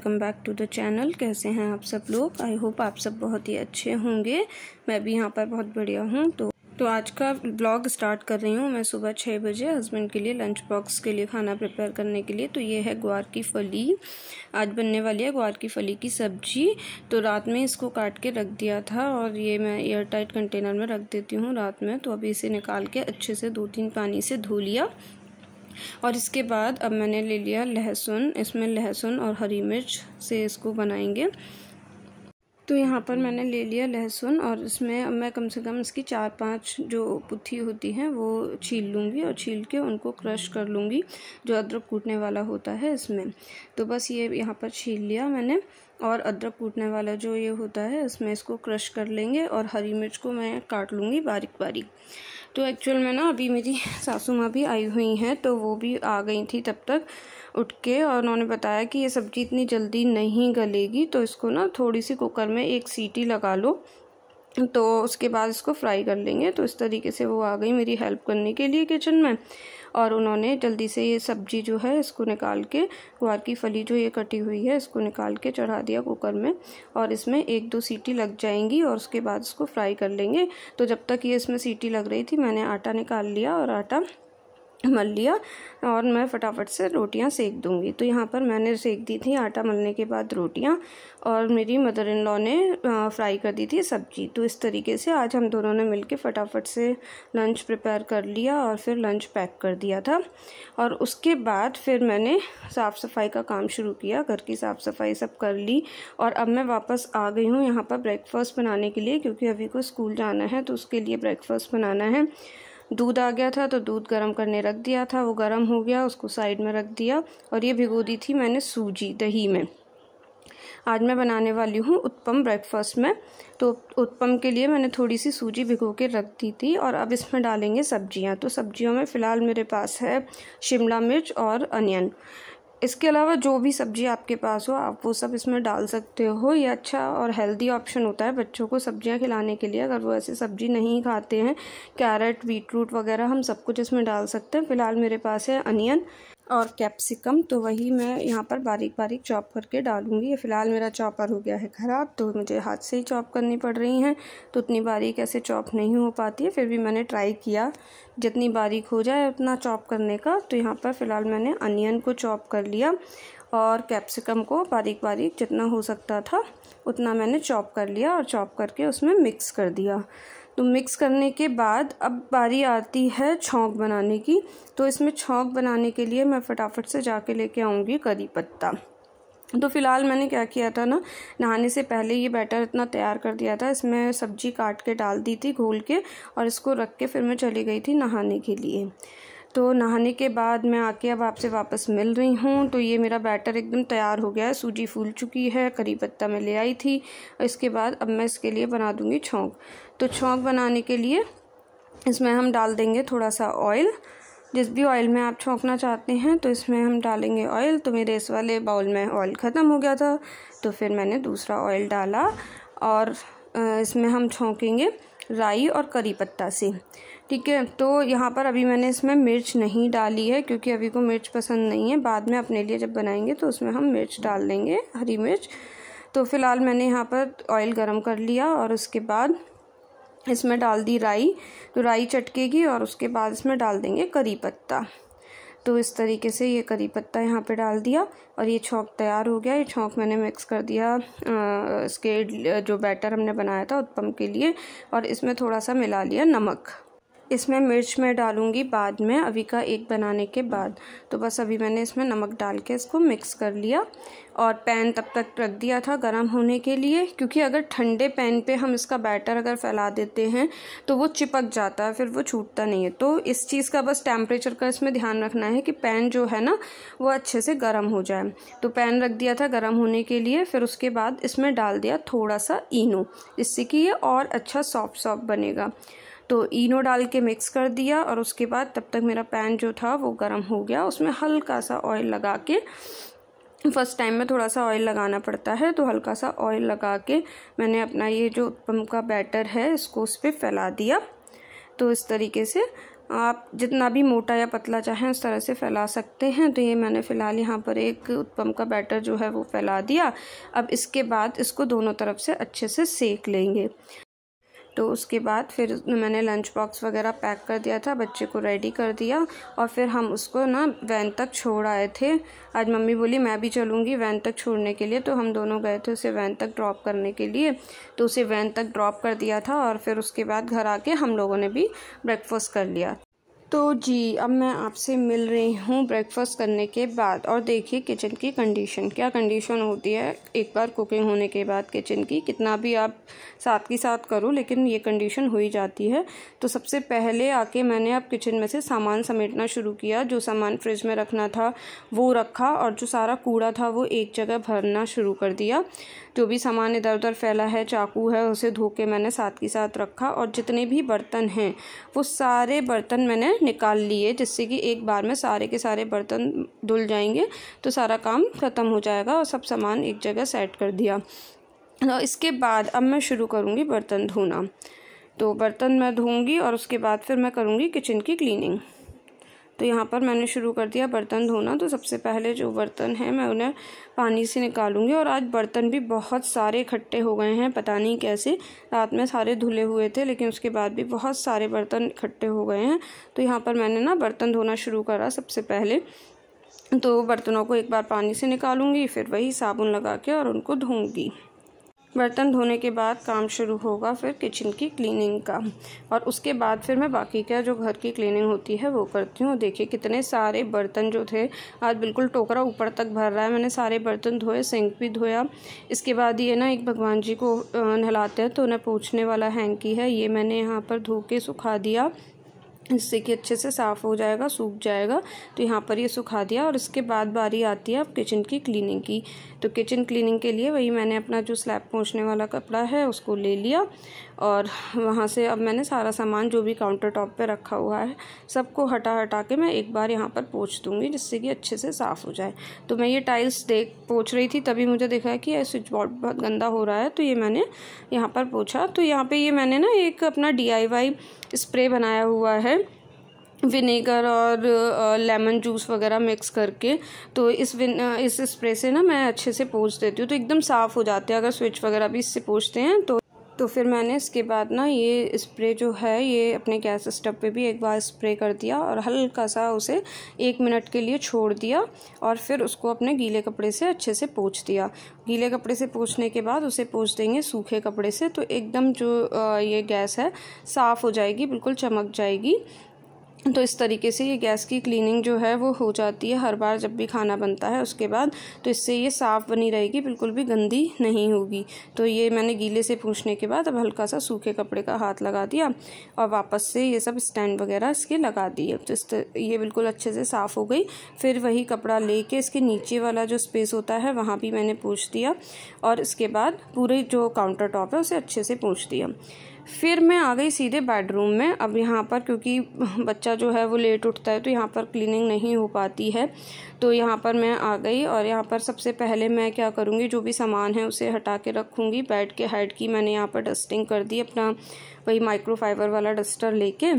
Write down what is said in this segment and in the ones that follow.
welcome back to the channel कैसे हैं आप सब लोग आई होप आप सब बहुत ही अच्छे होंगे मैं भी यहाँ पर बहुत बढ़िया हूँ तो तो आज का ब्लॉग स्टार्ट कर रही हूँ मैं सुबह छः बजे हस्बैंड के लिए लंच बॉक्स के लिए खाना प्रिपेयर करने के लिए तो ये है ग्वार की फली आज बनने वाली है ग्वार की फली की सब्जी तो रात में इसको काट के रख दिया था और ये मैं एयर टाइट कंटेनर में रख देती हूँ रात में तो अभी इसे निकाल के अच्छे से दो तीन पानी से धो लिया और इसके बाद अब मैंने ले लिया लहसुन इसमें लहसुन और हरी मिर्च से इसको बनाएंगे तो यहाँ पर मैंने ले लिया लहसुन और इसमें अब मैं कम से कम इसकी चार पांच जो पुथी होती हैं वो छील लूँगी और छील के उनको क्रश कर लूँगी जो अदरक कूटने वाला होता है इसमें तो बस ये यहाँ पर छील लिया मैंने और अदरक कूटने वाला जो ये होता है उसमें इसको क्रश कर लेंगे और हरी मिर्च को मैं काट लूँगी बारीक बारीक तो एक्चुअल में ना अभी मेरी सासू माँ भी आई हुई हैं तो वो भी आ गई थी तब तक उठ के और उन्होंने बताया कि ये सब्ज़ी इतनी जल्दी नहीं गलेगी तो इसको ना थोड़ी सी कुकर में एक सीटी लगा लो तो उसके बाद इसको फ्राई कर लेंगे तो इस तरीके से वो आ गई मेरी हेल्प करने के लिए किचन में और उन्होंने जल्दी से ये सब्जी जो है इसको निकाल के गुआर की फली जो ये कटी हुई है इसको निकाल के चढ़ा दिया कुकर में और इसमें एक दो सीटी लग जाएंगी और उसके बाद इसको फ्राई कर लेंगे तो जब तक ये इसमें सीटी लग रही थी मैंने आटा निकाल लिया और आटा मल लिया और मैं फटाफट से रोटियां सेक दूंगी तो यहाँ पर मैंने सेक दी थी आटा मलने के बाद रोटियां और मेरी मदर इन लॉ ने फ्राई कर दी थी सब्जी तो इस तरीके से आज हम दोनों ने मिलके फटाफट से लंच प्रिपेयर कर लिया और फिर लंच पैक कर दिया था और उसके बाद फिर मैंने साफ़ सफाई का काम शुरू किया घर की साफ़ सफाई सब कर ली और अब मैं वापस आ गई हूँ यहाँ पर ब्रेकफास्ट बनाने के लिए क्योंकि अभी को स्कूल जाना है तो उसके लिए ब्रेकफास्ट बनाना है दूध आ गया था तो दूध गर्म करने रख दिया था वो गर्म हो गया उसको साइड में रख दिया और ये भिगो दी थी मैंने सूजी दही में आज मैं बनाने वाली हूँ उत्पम ब्रेकफास्ट में तो उत्पम के लिए मैंने थोड़ी सी सूजी भिगो के रख दी थी और अब इसमें डालेंगे सब्जियाँ तो सब्जियों में फ़िलहाल मेरे पास है शिमला मिर्च और अनियन इसके अलावा जो भी सब्जी आपके पास हो आप वो सब इसमें डाल सकते हो ये अच्छा और हेल्दी ऑप्शन होता है बच्चों को सब्जियां खिलाने के लिए अगर वो ऐसे सब्जी नहीं खाते हैं कैरेट बीट रूट वगैरह हम सब कुछ इसमें डाल सकते हैं फ़िलहाल मेरे पास है अनियन और कैप्सिकम तो वही मैं यहाँ पर बारीक बारीक चॉप करके डालूंगी ये फ़िलहाल मेरा चॉपर हो गया है ख़राब तो मुझे हाथ से ही चॉप करनी पड़ रही हैं तो उतनी बारीक ऐसे चॉप नहीं हो पाती है फिर भी मैंने ट्राई किया जितनी बारीक हो जाए उतना चॉप करने का तो यहाँ पर फ़िलहाल मैंने अनियन को चॉप कर लिया और कैप्सिकम को बारीक बारीक जितना हो सकता था उतना मैंने चॉप कर लिया और चॉप करके उसमें मिक्स कर दिया तो मिक्स करने के बाद अब बारी आती है छौंक बनाने की तो इसमें छौंक बनाने के लिए मैं फटाफट से जाके लेके आऊँगी करी पत्ता तो फिलहाल मैंने क्या किया था ना नहाने से पहले ये बैटर इतना तैयार कर दिया था इसमें सब्जी काट के डाल दी थी घोल के और इसको रख के फिर मैं चली गई थी नहाने के लिए तो नहाने के बाद मैं आके अब आपसे वापस मिल रही हूँ तो ये मेरा बैटर एकदम तैयार हो गया है सूजी फूल चुकी है करी पत्ता मैं ले आई थी और इसके बाद अब मैं इसके लिए बना दूँगी छोंक तो छोंक बनाने के लिए इसमें हम डाल देंगे थोड़ा सा ऑयल जिस भी ऑयल में आप छोंकना चाहते हैं तो इसमें हम डालेंगे ऑयल तो मेरे इस वाले बाउल में ऑयल ख़त्म हो गया था तो फिर मैंने दूसरा ऑयल डाला और इसमें हम छोंकेंगे राई और करी पत्ता से ठीक है तो यहाँ पर अभी मैंने इसमें मिर्च नहीं डाली है क्योंकि अभी को मिर्च पसंद नहीं है बाद में अपने लिए जब बनाएंगे तो उसमें हम मिर्च डाल देंगे हरी मिर्च तो फ़िलहाल मैंने यहाँ पर ऑयल गरम कर लिया और उसके बाद इसमें डाल दी राई तो राई चटकेगी और उसके बाद इसमें डाल देंगे करी पत्ता तो इस तरीके से ये करी पत्ता यहाँ पे डाल दिया और ये छौंक तैयार हो गया ये छौंक मैंने मिक्स कर दिया आ, इसके जो बैटर हमने बनाया था उत्पम के लिए और इसमें थोड़ा सा मिला लिया नमक इसमें मिर्च मैं डालूँगी बाद में अभी का एक बनाने के बाद तो बस अभी मैंने इसमें नमक डाल के इसको मिक्स कर लिया और पैन तब तक रख दिया था गर्म होने के लिए क्योंकि अगर ठंडे पैन पे हम इसका बैटर अगर फैला देते हैं तो वो चिपक जाता है फिर वो छूटता नहीं है तो इस चीज़ का बस टेम्परेचर का इसमें ध्यान रखना है कि पैन जो है ना वो अच्छे से गर्म हो जाए तो पैन रख दिया था गर्म होने के लिए फिर उसके बाद इसमें डाल दिया थोड़ा सा इनो इससे कि ये और अच्छा सॉफ्ट सॉफ्ट बनेगा तो इनो डाल के मिक्स कर दिया और उसके बाद तब तक मेरा पैन जो था वो गर्म हो गया उसमें हल्का सा ऑयल लगा के फर्स्ट टाइम में थोड़ा सा ऑयल लगाना पड़ता है तो हल्का सा ऑयल लगा के मैंने अपना ये जो उत्पम का बैटर है इसको उस पर फैला दिया तो इस तरीके से आप जितना भी मोटा या पतला चाहें उस तरह से फैला सकते हैं तो ये मैंने फ़िलहाल यहाँ पर एक उत्पम का बैटर जो है वो फैला दिया अब इसके बाद इसको दोनों तरफ से अच्छे से सेक लेंगे तो उसके बाद फिर मैंने लंच बॉक्स वगैरह पैक कर दिया था बच्चे को रेडी कर दिया और फिर हम उसको ना वैन तक छोड़ आए थे आज मम्मी बोली मैं भी चलूँगी वैन तक छोड़ने के लिए तो हम दोनों गए थे उसे वैन तक ड्रॉप करने के लिए तो उसे वैन तक ड्रॉप कर दिया था और फिर उसके बाद घर आके हम लोगों ने भी ब्रेकफास्ट कर लिया तो जी अब मैं आपसे मिल रही हूँ ब्रेकफास्ट करने के बाद और देखिए किचन की कंडीशन क्या कंडीशन होती है एक बार कुकिंग होने के बाद किचन की कितना भी आप साथ के साथ करो लेकिन ये कंडीशन हो ही जाती है तो सबसे पहले आके मैंने अब किचन में से सामान समेटना शुरू किया जो सामान फ्रिज में रखना था वो रखा और जो सारा कूड़ा था वो एक जगह भरना शुरू कर दिया जो भी सामान इधर उधर फैला है चाकू है उसे धो के मैंने साथ के साथ रखा और जितने भी बर्तन हैं वो सारे बर्तन मैंने निकाल लिए जिससे कि एक बार में सारे के सारे बर्तन धुल जाएंगे तो सारा काम ख़त्म हो जाएगा और सब सामान एक जगह सेट कर दिया तो इसके बाद अब मैं शुरू करूँगी बर्तन धोना तो बर्तन मैं धोंगी और उसके बाद फिर मैं करूँगी किचन की क्लीनिंग तो यहाँ पर मैंने शुरू कर दिया बर्तन धोना तो सबसे पहले जो बर्तन है मैं उन्हें पानी से निकालूंगी और आज बर्तन भी बहुत सारे इकट्ठे हो गए हैं पता नहीं कैसे रात में सारे धुले हुए थे लेकिन उसके बाद भी बहुत सारे बर्तन इकट्ठे हो गए हैं तो यहाँ पर मैंने ना बर्तन धोना शुरू करा सबसे पहले तो बर्तनों को एक बार पानी से निकालूंगी फिर वही साबुन लगा के और उनको धोंगी बर्तन धोने के बाद काम शुरू होगा फिर किचन की क्लीनिंग का और उसके बाद फिर मैं बाकी का जो घर की क्लीनिंग होती है वो करती हूँ देखिए कितने सारे बर्तन जो थे आज बिल्कुल टोकरा ऊपर तक भर रहा है मैंने सारे बर्तन धोए सिंक भी धोया इसके बाद ये ना एक भगवान जी को नहलाते हैं तो उन्हें पूछने वाला हैंकी है ये मैंने यहाँ पर धो के सुखा दिया इससे कि अच्छे से साफ़ हो जाएगा सूख जाएगा तो यहाँ पर ये सुखा दिया और इसके बाद बारी आती है अब किचन की क्लीनिंग की तो किचन क्लीनिंग के लिए वही मैंने अपना जो स्लैब पहुँचने वाला कपड़ा है उसको ले लिया और वहाँ से अब मैंने सारा सामान जो भी काउंटर टॉप पर रखा हुआ है सबको हटा हटा के मैं एक बार यहाँ पर पोछ दूँगी जिससे कि अच्छे से साफ़ हो जाए तो मैं ये टाइल्स देख पोछ रही थी तभी मुझे देखा कि स्विच बोर्ड बहुत गंदा हो रहा है तो ये मैंने यहाँ पर पोछा तो यहाँ पर ये मैंने ना एक अपना डी स्प्रे बनाया हुआ है विनेगर और लेमन जूस वगैरह मिक्स करके तो इस विन इस स्प्रे से ना मैं अच्छे से पोछ देती हूँ तो एकदम साफ़ हो जाते हैं अगर स्विच वगैरह भी इससे पोछते हैं तो तो फिर मैंने इसके बाद ना ये स्प्रे जो है ये अपने गैस स्टव पे भी एक बार स्प्रे कर दिया और हल्का सा उसे एक मिनट के लिए छोड़ दिया और फिर उसको अपने गीले कपड़े से अच्छे से पोछ दिया गीले कपड़े से पोछने के बाद उसे पोछ देंगे सूखे कपड़े से तो एकदम जो ये गैस है साफ़ हो जाएगी बिल्कुल चमक जाएगी तो इस तरीके से ये गैस की क्लीनिंग जो है वो हो जाती है हर बार जब भी खाना बनता है उसके बाद तो इससे ये साफ़ बनी रहेगी बिल्कुल भी गंदी नहीं होगी तो ये मैंने गीले से पूछने के बाद अब हल्का सा सूखे कपड़े का हाथ लगा दिया और वापस से ये सब स्टैंड वगैरह इसके लगा दिए तो इस ये बिल्कुल अच्छे से साफ़ हो गई फिर वही कपड़ा ले इसके नीचे वाला जो स्पेस होता है वहाँ भी मैंने पूछ दिया और इसके बाद पूरे जो काउंटर टॉप है उसे अच्छे से पूछ दिया फिर मैं आ गई सीधे बेडरूम में अब यहाँ पर क्योंकि बच्चा जो है वो लेट उठता है तो यहाँ पर क्लीनिंग नहीं हो पाती है तो यहाँ पर मैं आ गई और यहाँ पर सबसे पहले मैं क्या करूँगी जो भी सामान है उसे हटा के रखूँगी बेड के हेड की मैंने यहाँ पर डस्टिंग कर दी अपना वही माइक्रोफाइबर वाला डस्टर लेके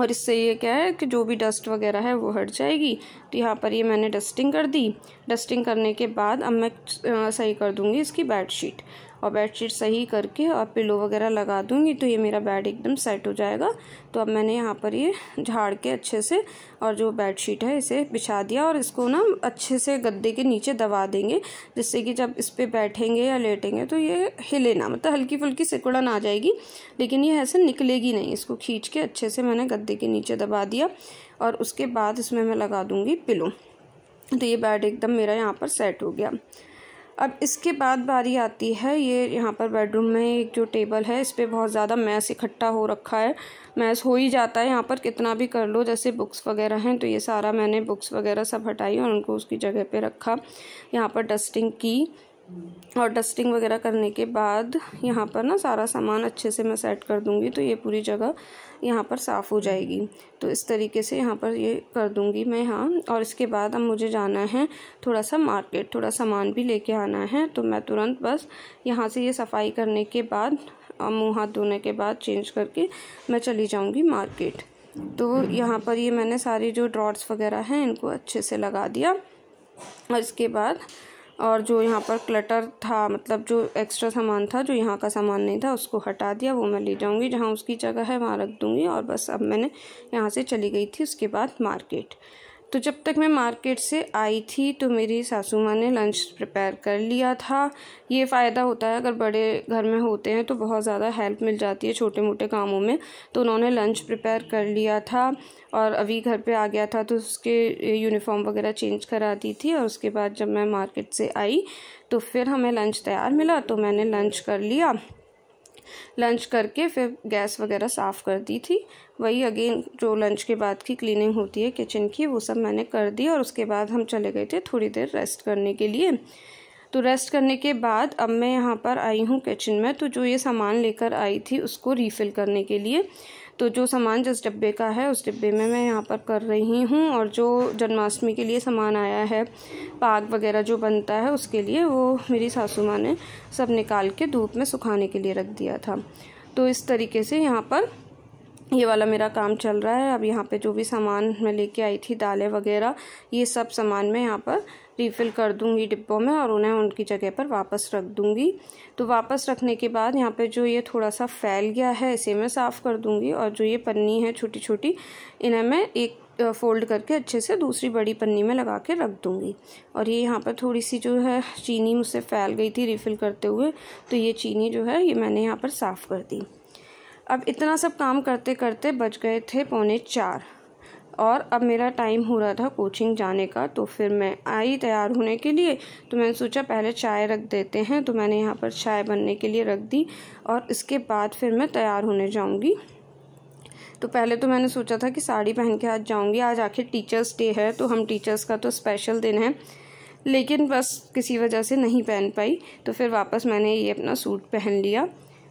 और इससे ये क्या है कि जो भी डस्ट वगैरह है वो हट जाएगी तो यहाँ पर ये मैंने डस्टिंग कर दी डस्टिंग करने के बाद अब मैं सही कर दूँगी इसकी बेडशीट और बेडशीट सही करके और पिलो वगैरह लगा दूँगी तो ये मेरा बेड एकदम सेट हो जाएगा तो अब मैंने यहाँ पर ये झाड़ के अच्छे से और जो बेडशीट है इसे बिछा दिया और इसको ना अच्छे से गद्दे के नीचे दबा देंगे जिससे कि जब इस पर बैठेंगे या लेटेंगे तो ये हिले ना मतलब हल्की फुल्की सिकुड़न आ जाएगी लेकिन ये ऐसे निकलेगी नहीं इसको खींच के अच्छे से मैंने गद्दे के नीचे दबा दिया और उसके बाद इसमें मैं लगा दूँगी पिलो तो ये बेड एकदम मेरा यहाँ पर सेट हो गया अब इसके बाद बारी आती है ये यहाँ पर बेडरूम में एक जो टेबल है इस पर बहुत ज़्यादा मैस इकट्ठा हो रखा है मैस हो ही जाता है यहाँ पर कितना भी कर लो जैसे बुक्स वगैरह हैं तो ये सारा मैंने बुक्स वगैरह सब हटाई और उनको उसकी जगह पे रखा यहाँ पर डस्टिंग की और डस्टिंग वगैरह करने के बाद यहाँ पर ना सारा सामान अच्छे से मैं सेट कर दूँगी तो ये पूरी जगह यहाँ पर साफ़ हो जाएगी तो इस तरीके से यहाँ पर ये कर दूँगी मैं यहाँ और इसके बाद अब मुझे जाना है थोड़ा सा मार्केट थोड़ा सामान भी लेके आना है तो मैं तुरंत बस यहाँ से ये सफ़ाई करने के बाद और मुँह हाथ धोने के बाद चेंज करके मैं चली जाऊँगी मार्केट तो यहाँ पर ये मैंने सारे जो ड्रॉट्स वगैरह हैं इनको अच्छे से लगा दिया और इसके बाद और जो यहाँ पर क्लटर था मतलब जो एक्स्ट्रा सामान था जो यहाँ का सामान नहीं था उसको हटा दिया वो मैं ले जाऊँगी जहाँ उसकी जगह है वहाँ रख दूँगी और बस अब मैंने यहाँ से चली गई थी उसके बाद मार्केट तो जब तक मैं मार्केट से आई थी तो मेरी सासू माँ ने लंच प्रिपेयर कर लिया था ये फ़ायदा होता है अगर बड़े घर में होते हैं तो बहुत ज़्यादा हेल्प मिल जाती है छोटे मोटे कामों में तो उन्होंने लंच प्रिपेयर कर लिया था और अभी घर पे आ गया था तो उसके यूनिफॉर्म वगैरह चेंज करा दी थी और उसके बाद जब मैं मार्केट से आई तो फिर हमें लंच तैयार मिला तो मैंने लंच कर लिया लंच करके फिर गैस वगैरह साफ़ कर दी थी वही अगेन जो लंच के बाद की क्लीनिंग होती है किचन की वो सब मैंने कर दी और उसके बाद हम चले गए थे थोड़ी देर रेस्ट करने के लिए तो रेस्ट करने के बाद अब मैं यहाँ पर आई हूँ किचन में तो जो ये सामान लेकर आई थी उसको रीफ़िल करने के लिए तो जो सामान जिस डिब्बे का है उस डिब्बे में मैं यहाँ पर कर रही हूँ और जो जन्माष्टमी के लिए सामान आया है पाक वगैरह जो बनता है उसके लिए वो मेरी सासू माँ ने सब निकाल के धूप में सुखाने के लिए रख दिया था तो इस तरीके से यहाँ पर ये वाला मेरा काम चल रहा है अब यहाँ पे जो भी सामान मैं लेके आई थी दालें वगैरह ये सब सामान मैं यहाँ पर रिफ़िल कर दूंगी डिब्बों में और उन्हें उनकी जगह पर वापस रख दूंगी तो वापस रखने के बाद यहाँ पे जो ये थोड़ा सा फैल गया है इसे मैं साफ़ कर दूंगी और जो ये पन्नी है छोटी छोटी इन्हें मैं एक फ़ोल्ड करके अच्छे से दूसरी बड़ी पन्नी में लगा के रख दूँगी और ये यहाँ पर थोड़ी सी जो है चीनी मुझसे फैल गई थी रिफ़िल करते हुए तो ये चीनी जो है ये मैंने यहाँ पर साफ़ कर दी अब इतना सब काम करते करते बच गए थे पौने चार और अब मेरा टाइम हो रहा था कोचिंग जाने का तो फिर मैं आई तैयार होने के लिए तो मैंने सोचा पहले चाय रख देते हैं तो मैंने यहाँ पर चाय बनने के लिए रख दी और इसके बाद फिर मैं तैयार होने जाऊँगी तो पहले तो मैंने सोचा था कि साड़ी पहन के आज जाऊँगी आज आखिर टीचर्स डे है तो हम टीचर्स का तो स्पेशल दिन है लेकिन बस किसी वजह से नहीं पहन पाई तो फिर वापस मैंने ये अपना सूट पहन लिया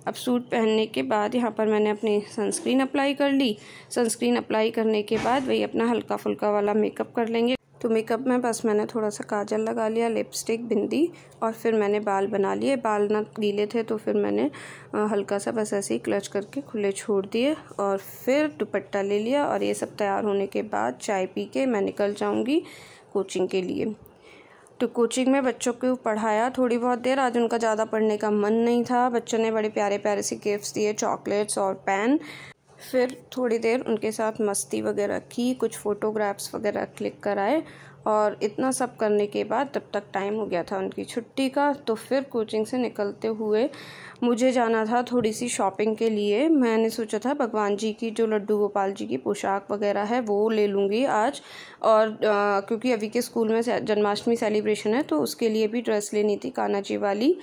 अब सूट पहनने के बाद यहाँ पर मैंने अपनी सनस्क्रीन अप्लाई कर ली सनस्क्रीन अप्लाई करने के बाद वही अपना हल्का फुल्का वाला मेकअप कर लेंगे तो मेकअप में बस मैंने थोड़ा सा काजल लगा लिया लिपस्टिक बिंदी और फिर मैंने बाल बना लिए बाल ना गीले थे तो फिर मैंने हल्का सा बस ऐसे ही क्लच करके खुले छोड़ दिए और फिर दुपट्टा ले लिया और ये सब तैयार होने के बाद चाय पी के मैं निकल जाऊँगी कोचिंग के लिए तो कोचिंग में बच्चों को पढ़ाया थोड़ी बहुत देर आज उनका ज़्यादा पढ़ने का मन नहीं था बच्चों ने बड़े प्यारे प्यारे से गिफ्ट्स दिए चॉकलेट्स और पेन फिर थोड़ी देर उनके साथ मस्ती वगैरह की कुछ फ़ोटोग्राफ्स वगैरह क्लिक कराए और इतना सब करने के बाद तब तक टाइम हो गया था उनकी छुट्टी का तो फिर कोचिंग से निकलते हुए मुझे जाना था थोड़ी सी शॉपिंग के लिए मैंने सोचा था भगवान जी की जो लड्डू गोपाल जी की पोशाक वगैरह है वो ले लूँगी आज और आ, क्योंकि अभी के स्कूल में जन्माष्टमी सेलिब्रेशन है तो उसके लिए भी ड्रेस लेनी थी काना जी वाली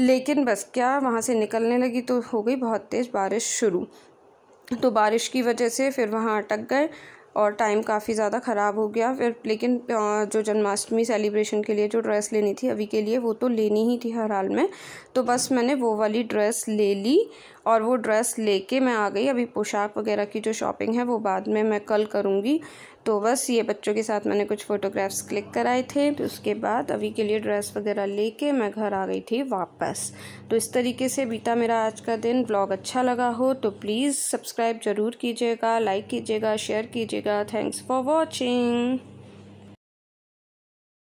लेकिन बस क्या वहाँ से निकलने लगी तो हो गई बहुत तेज़ बारिश शुरू तो बारिश की वजह से फिर वहाँ अटक गए और टाइम काफ़ी ज़्यादा ख़राब हो गया फिर लेकिन जो जन्माष्टमी सेलिब्रेशन के लिए जो ड्रेस लेनी थी अभी के लिए वो तो लेनी ही थी हर हाल में तो बस मैंने वो वाली ड्रेस ले ली और वो ड्रेस लेके मैं आ गई अभी पोशाक वगैरह की जो शॉपिंग है वो बाद में मैं कल करूँगी तो बस ये बच्चों के साथ मैंने कुछ फ़ोटोग्राफ्स क्लिक कराए थे तो उसके बाद अभी के लिए ड्रेस वगैरह लेके मैं घर आ गई थी वापस तो इस तरीके से बीता मेरा आज का दिन ब्लॉग अच्छा लगा हो तो प्लीज़ सब्सक्राइब ज़रूर कीजिएगा लाइक कीजिएगा शेयर कीजिएगा थैंक्स फॉर वॉचिंग